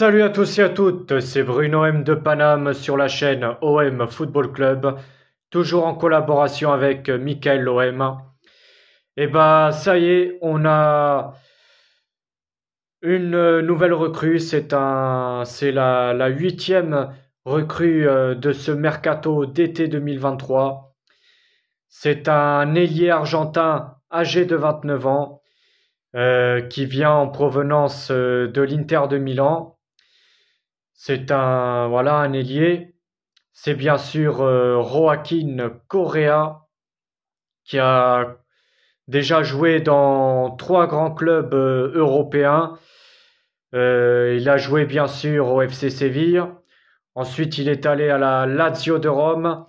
Salut à tous et à toutes, c'est Bruno M de Paname sur la chaîne OM Football Club, toujours en collaboration avec Michael OM. Et eh bah ben, ça y est, on a une nouvelle recrue, c'est un c'est la, huitième recrue euh, de ce mercato d'été 2023. C'est un ailier argentin âgé de 29 ans euh, qui vient en provenance euh, de l'Inter de Milan. C'est un voilà un ailier. C'est bien sûr Joaquin euh, Correa qui a déjà joué dans trois grands clubs euh, européens. Euh, il a joué bien sûr au FC Séville. Ensuite, il est allé à la Lazio de Rome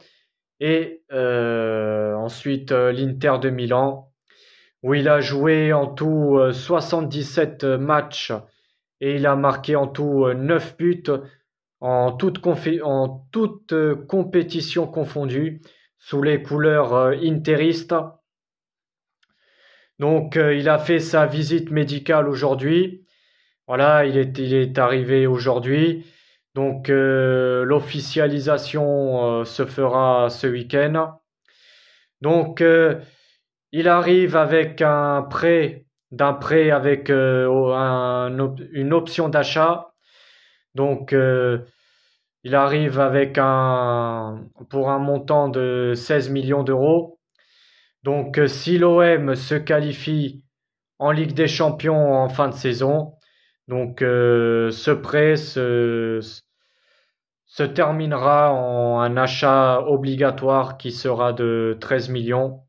et ensuite l'Inter de Milan, où il a joué en tout 77 matchs et il a marqué en tout 9 euh, buts en toute, en toute euh, compétition confondue sous les couleurs euh, interistes. Donc il a fait sa visite médicale aujourd'hui. Voilà, il est, il est arrivé aujourd'hui. Donc l'officialisation se fera ce week-end. Donc il arrive avec un prêt d'un prêt avec euh, une option d'achat. Donc, euh, il arrive avec un, pour un montant de 16 millions d'euros. Donc, euh, si l'OM se qualifie en Ligue des Champions en fin de saison, donc ce prêt se, se terminera en un achat obligatoire qui sera de 13 millions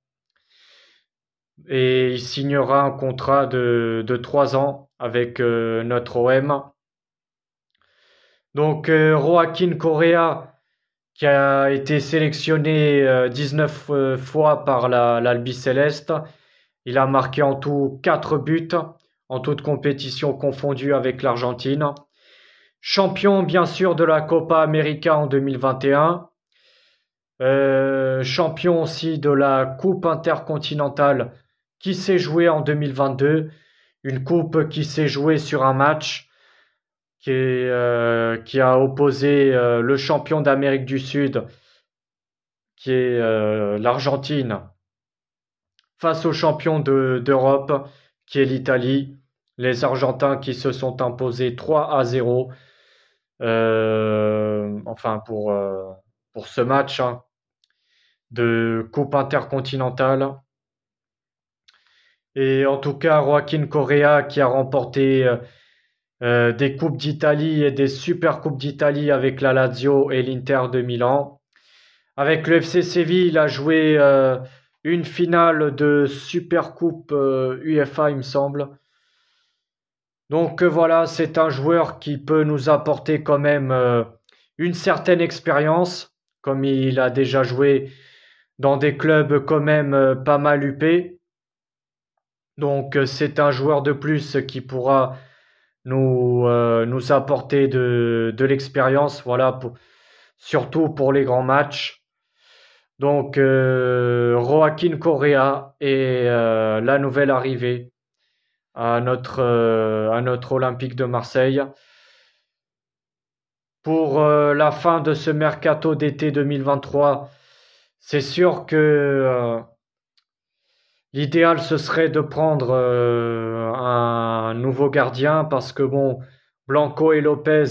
et il signera un contrat de, de 3 ans avec euh, notre OM. Donc euh, Joaquin Correa, qui a été sélectionné 19 euh, euh, fois par l'Albi Céleste, il a marqué en tout 4 buts en toute compétition confondue avec l'Argentine. Champion bien sûr de la Copa América en 2021. champion aussi de la Coupe intercontinentale qui s'est joué en 2022, une coupe qui s'est jouée sur un match qui, euh, qui a opposé euh, le champion d'Amérique du Sud, qui est euh, l'Argentine, face au champion d'Europe, qui est l'Italie. Les Argentins qui se sont imposés 3 à 0. enfin, pour, pour ce match hein, de Coupe intercontinentale. Et en tout cas, Joaquin Correa qui a remporté euh, euh, des Coupes d'Italie et des Super Coupes d'Italie avec la Lazio et l'Inter de Milan. Avec le FC Séville, il a joué euh, une finale de Super Coupe UEFA, il me semble. Donc voilà, c'est un joueur qui peut nous apporter quand même une certaine expérience, comme il a déjà joué dans des clubs quand même pas mal upés. Donc euh, c'est un joueur de plus qui pourra nous, euh, nous apporter de, de l'expérience, voilà, surtout pour les grands matchs. Donc Roaquin euh, Correa est la nouvelle arrivée à notre, à notre Olympique de Marseille. Pour la fin de ce mercato d'été 2023, c'est sûr que L'idéal, ce serait de prendre euh, un nouveau gardien parce que, bon, Blanco et Lopez,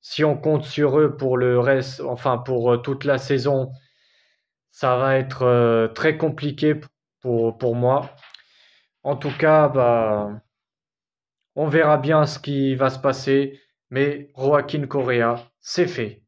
si on compte sur eux pour le reste, enfin pour euh, toute la saison, ça va être euh, très compliqué pour, pour moi. En tout cas, bah, on verra bien ce qui va se passer, mais Joaquin Correa, c'est fait.